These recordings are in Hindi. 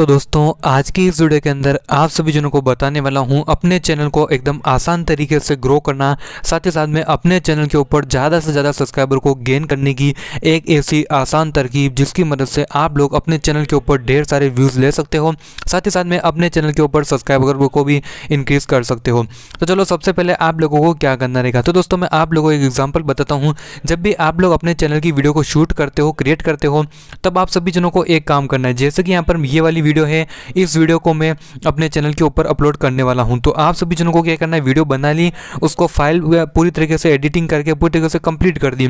तो दोस्तों आज की इस वीडियो के अंदर आप सभी जनों को बताने वाला हूँ अपने चैनल को एकदम आसान तरीके से ग्रो करना साथ ही साथ में अपने चैनल के ऊपर ज़्यादा से ज़्यादा सब्सक्राइबर को गेन करने की एक ऐसी आसान तरकीब जिसकी मदद से आप लोग अपने चैनल के ऊपर ढेर सारे व्यूज़ ले सकते हो साथ ही साथ में अपने चैनल के ऊपर सब्सक्राइबर को भी इंक्रीज़ कर सकते हो तो चलो सबसे पहले आप लोगों को क्या करना रहेगा तो दोस्तों मैं आप लोगों को एक एग्जाम्पल बताता हूँ जब भी आप लोग अपने चैनल की वीडियो को शूट करते हो क्रिएट करते हो तब आप सभी जनों को एक काम करना है जैसे कि यहाँ पर ये वाली वीडियो है इस वीडियो को मैं अपने चैनल के ऊपर अपलोड करने वाला हूँ तो आप सभी जनों को क्या करना है वीडियो बना ली उसको फाइल पूरी तरीके से एडिटिंग करके पूरी तरीके से कंप्लीट कर दी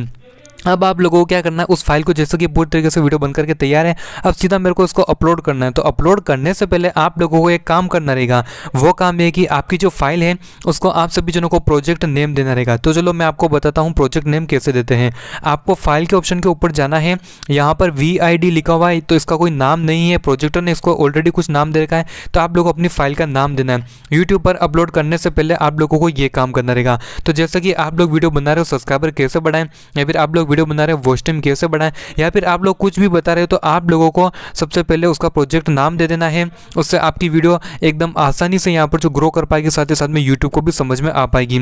अब आप लोगों को क्या करना है उस फाइल को जैसे कि पूरी तरीके से वीडियो बन करके तैयार है अब सीधा मेरे को उसको अपलोड करना है तो अपलोड करने से पहले आप लोगों को एक काम करना रहेगा वो काम ये कि आपकी जो फाइल है उसको आप सभी जनों को प्रोजेक्ट नेम देना रहेगा तो चलो मैं आपको बताता हूँ प्रोजेक्ट नेम कैसे देते हैं आपको फाइल के ऑप्शन के ऊपर जाना है यहाँ पर वी लिखा हुआ है तो इसका कोई नाम नहीं है प्रोजेक्टर ने इसको ऑलरेडी कुछ नाम दे रखा है तो आप लोग अपनी फाइल का नाम देना है यूट्यूब पर अपलोड करने से पहले आप लोगों को ये काम करना रहेगा तो जैसे कि आप लोग वीडियो बना रहे हो सब्सक्राइबर कैसे बढ़ाएं या फिर आप लोग वीडियो बना रहे हैं वोस्टम कैसे बढ़ाएं या फिर आप लोग कुछ भी बता रहे हो तो आप लोगों को सबसे पहले उसका प्रोजेक्ट नाम दे देना है उससे आपकी वीडियो एकदम आसानी से यहाँ पर जो ग्रो कर पाएगी साथ ही साथ में यूट्यूब को भी समझ में आ पाएगी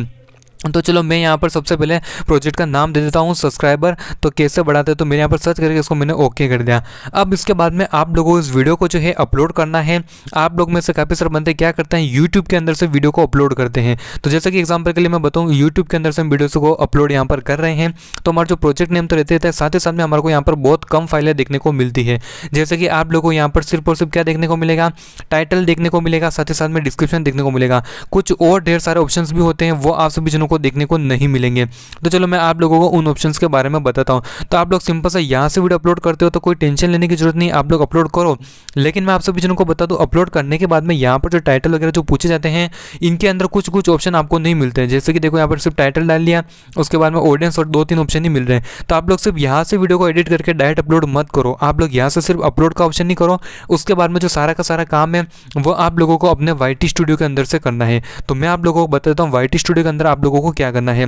तो चलो मैं यहाँ पर सबसे पहले प्रोजेक्ट का नाम दे देता हूँ सब्सक्राइबर तो कैसे बढ़ाते हैं तो मैंने यहाँ पर सर्च करके इसको मैंने ओके कर दिया अब इसके बाद में आप लोगों को इस वीडियो को जो है अपलोड करना है आप लोग में से काफ़ी सारे बंदे क्या करते हैं यूट्यूब के अंदर से वीडियो को अपलोड करते हैं तो जैसे कि एग्जाम्पल के लिए मैं बताऊँ यूट्यूब के अंदर से हम वीडियोज़ को अपलोड यहाँ पर कर रहे हैं तो हमारा जो प्रोजेक्ट नेम तो रहते रहता साथ ही साथ में हमारे को यहाँ पर बहुत कम फाइलें देखने को मिलती है जैसे कि आप लोगों को यहाँ पर सिर्फ और सिर्फ क्या देखने को मिलेगा टाइटल देखने को मिलेगा साथ ही साथ में डिस्क्रिप्शन देखने को मिलेगा कुछ और ढेर सारे ऑप्शन भी होते हैं वो आप सभी को देखने को नहीं मिलेंगे तो चलो मैं आप लोगों को उन ऑप्शन के बारे में बताता हूँ तो आप लोग सिंपल सा यहाँ से वीडियो अपलोड करते हो तो कोई टेंशन लेने की जरूरत नहीं आप लोग अपलोड करो लेकिन मैं आप सभी जनों को बता दूँ अपलोड करने के बाद में यहाँ पर जो टाइटल वगैरह जो पूछे जाते हैं इनके अंदर कुछ कुछ ऑप्शन आपको नहीं मिलते हैं जैसे कि देखो यहाँ पर सिर्फ टाइटल डाल लिया उसके बाद में ऑडियंस और दो तीन ऑप्शन ही मिल रहे हैं तो आप लोग सिर्फ यहाँ से वीडियो को एडिट करके डायरेक्ट अपलोड मत करो आप लोग यहाँ से सिर्फ अपलोड का ऑप्शन नहीं करो उसके बाद में जो सारा का सारा काम है वो आप लोगों को अपने वाई स्टूडियो के अंदर से करना है तो मैं आप लोगों को बताता हूँ वाई स्टूडियो के अंदर आप लोगों लोगों को क्या करना है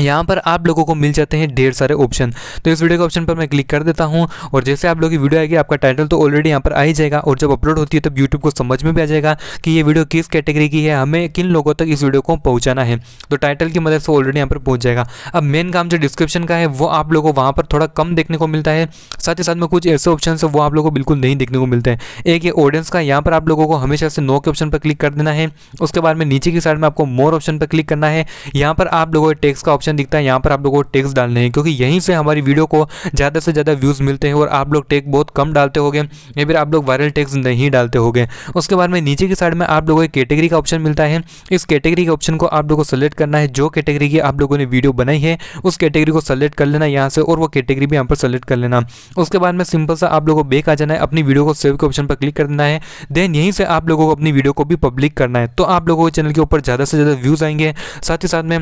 यहाँ पर आप लोगों को मिल जाते हैं ढेर सारे ऑप्शन तो इस वीडियो के ऑप्शन पर मैं क्लिक कर देता हूँ और जैसे आप लोगों की वीडियो आएगी आपका टाइटल तो ऑलरेडी यहाँ पर आ ही जाएगा और जब अपलोड होती है तब तो यूट्यूब को समझ में भी आ जाएगा कि ये वीडियो किस कैटेगरी की है हमें किन लोगों तक इस वीडियो को पहुँचाना है तो टाइटल की मदद से ऑलरेडी यहाँ पर पहुँच जाएगा अब मेन काम जो डिस्क्रिप्शन का है वो आप लोगों को वहाँ पर थोड़ा कम देखने को मिलता है साथ ही साथ में कुछ ऐसे ऑप्शन है वो आप लोगों को बिल्कुल नहीं देखने को मिलते हैं एक ये ऑडियंस का यहाँ पर आप लोगों को हमेशा से नो के ऑप्शन पर क्लिक कर देना है उसके बाद में नीचे की साइड में आपको मोर ऑप्शन पर क्लिक करना है यहाँ पर आप लोगों के टेक्स का ऑप्शन दिखता है यहाँ पर आप लोगों को टेक्स डालने हैं क्योंकि यहीं से हमारी वीडियो को ज़्यादा से ज़्यादा व्यूज़ मिलते हैं और आप लोग टेक बहुत कम डालते हो या फिर आप लोग वायरल टेक्स नहीं डालते हो उसके बाद में नीचे की साइड में आप लोगों को कैटेगरी का ऑप्शन मिलता है इस कैटेगरी के ऑप्शन को आप लोग को सेलेक्ट करना है जो कैटेगरी की आप लोगों ने वीडियो बनाई है उस कैटेगरी को सेलेक्ट कर लेना यहाँ से और वो कैटेगरी भी यहाँ पर सेलेक्ट कर लेना उसके बाद में सिंपल सा आप लोगों को बेक आ जाना है अपनी वीडियो को सेव के ऑप्शन पर क्लिक कर देना है देन यहीं से आप लोगों को अपनी वीडियो को भी पब्लिक करना है तो आप लोगों के चैनल के ऊपर ज़्यादा से ज़्यादा व्यूज़ आएंगे साथ ही साथ में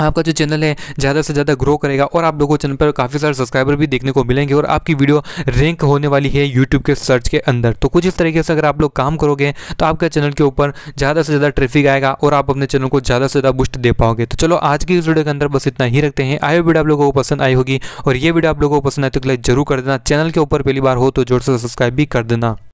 आपका जो चैनल है ज़्यादा से ज़्यादा ग्रो करेगा और आप लोगों को चैनल पर काफ़ी सारे सब्सक्राइबर भी देखने को मिलेंगे और आपकी वीडियो रैंक होने वाली है यूट्यूब के सर्च के अंदर तो कुछ इस तरीके से अगर आप लोग काम करोगे तो आपके चैनल के ऊपर ज़्यादा से ज़्यादा ट्रैफिक आएगा और आप अपने चैनल को ज़्यादा से ज़्यादा बुस्ट दे पाओगे तो चलो आज की इस वीडियो के अंदर बस इतना ही रखते हैं आयो वीडियो आप लोगों को पसंद आई होगी और ये वीडियो आप लोगों को पसंद आए तो लाइक जरूर कर देना चैनल के ऊपर पहली बार हो तो जोर से सब्सक्राइब भी कर देना